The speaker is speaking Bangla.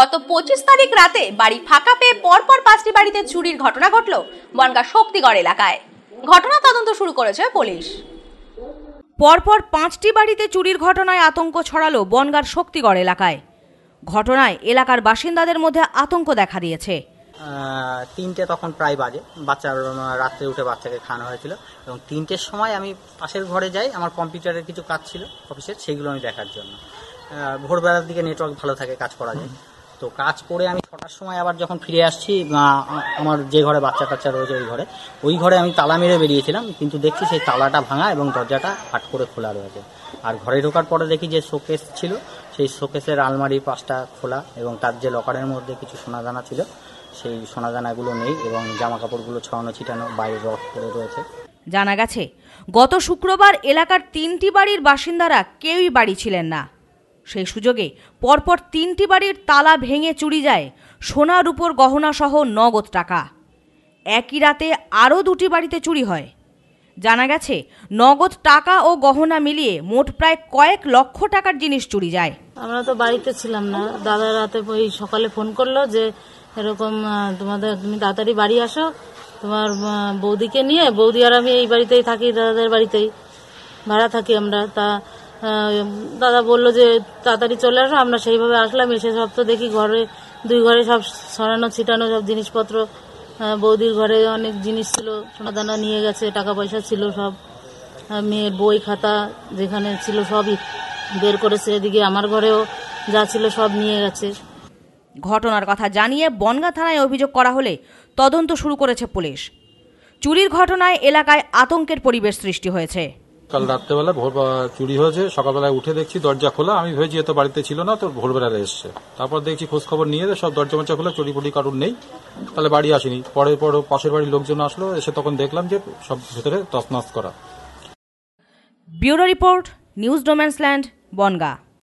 গত পঁচিশ তারিখ রাতে বাড়ি ফাঁকা পেয়ে পরপর পাঁচটি বাড়িতে চুরির ঘটনা ঘটল বনগা শক্তিগড় এলাকায় ঘটনা তদন্ত শুরু করেছে পুলিশ পরপর পাঁচটি বাড়িতে চুরির ঘটনায় আতঙ্ক ছড়ালো বনগার শক্তিগড় এলাকায় ঘটনায় এলাকার বাসিন্দাদের মধ্যে আতঙ্ক দেখা দিয়েছে তিনটে তখন প্রায় বাজে বাচ্চার রাত্রে উঠে বাচ্চাকে খাওয়ানো হয়েছিল এবং তিনটের সময় আমি পাশের ঘরে যাই আমার কম্পিউটারের কিছু কাজ ছিল অফিসের সেগুলো আমি দেখার জন্য ভোরবেলার দিকে নেটওয়ার্ক ভালো থাকে কাজ করা যায় তো কাজ করে আমি ছটার সময় আবার যখন ফিরে আসছি আমার যে ঘরে বাচ্চা কাচ্চা রয়েছে ওই ঘরে ওই ঘরে আমি তালা মেরে বেরিয়েছিলাম কিন্তু দেখছি সেই তালাটা ভাঙা এবং দরজাটা হাট করে খোলা রয়েছে আর ঘরে ঢোকার পরে দেখি যে শোকেস ছিল সেই শোকেসের আলমারির পাশটা খোলা এবং তার যে লকারের মধ্যে কিছু সোনা দানা ছিল সেই সোনা দানাগুলো নেই এবং জামা কাপড়গুলো ছড়ানো ছিটানো বাইরে রস করে রয়েছে জানা গেছে গত শুক্রবার এলাকার তিনটি বাড়ির বাসিন্দারা কেউই বাড়ি ছিলেন না সেই সুযোগে পরপর তিনটি বাড়ির তালা ভেঙে চুরি যায় সোনার উপর গহনাসহ নগদ টাকা একই রাতে আরও দুটি বাড়িতে চুরি হয় জানা গেছে নগদ টাকা ও গহনা মিলিয়ে মোট প্রায় কয়েক লক্ষ টাকার জিনিস চুরি যায় আমরা তো বাড়িতে ছিলাম না দাদা রাতে ওই সকালে ফোন করলো যে এরকম তোমাদের তুমি তাড়াতাড়ি বাড়ি আসো তোমার বৌদিকে নিয়ে বৌদি আর আমি এই বাড়িতেই থাকি দাদাদের বাড়িতেই ভাড়া থাকি আমরা তা হ্যাঁ, দাদা বললো যে তাড়াতাড়ি চলে আসো আমরা সেইভাবে আসলাম এসে সব তো দেখি ঘরে দুই ঘরে সব সরানো ছিটানো সব জিনিসপত্র হ্যাঁ, বৌদির ঘরে অনেক জিনিস ছিল সোনাদানা নিয়ে গেছে টাকা পয়সা ছিল সব হ্যাঁ, মেয়ের বই খাতা যেখানে ছিল সবই বের করেছে এদিকে আমার ঘরেও যা ছিল সব নিয়ে গেছে ঘটনার কথা জানিয়ে বনগা থানায় অভিযোগ করা হলে তদন্ত শুরু করেছে পুলিশ চুরির ঘটনায় এলাকায় আতঙ্কের পরিবেশ সৃষ্টি হয়েছে কাল রাত্রেবেলা ভোর চুরি হয়েছে সকালবেলায় উঠে দেখছি দরজা খোলা আমি ভেবেছি এত বাড়িতে ছিল না তো ভোরবেলা এসছে তারপর দেখছি খোঁজ খবর নিয়ে সব দরজা মরজা খোলা চুরি ফুটি কারুর নেই তাহলে বাড়ি আসেনি পরের পর পাশের বাড়ির লোকজন আসলো এসে তখন দেখলাম যে সব ভেতরে তসনাস করা ব্যুরো রিপোর্ট নিউজ ডোমেন্সল্যান্ড বনগা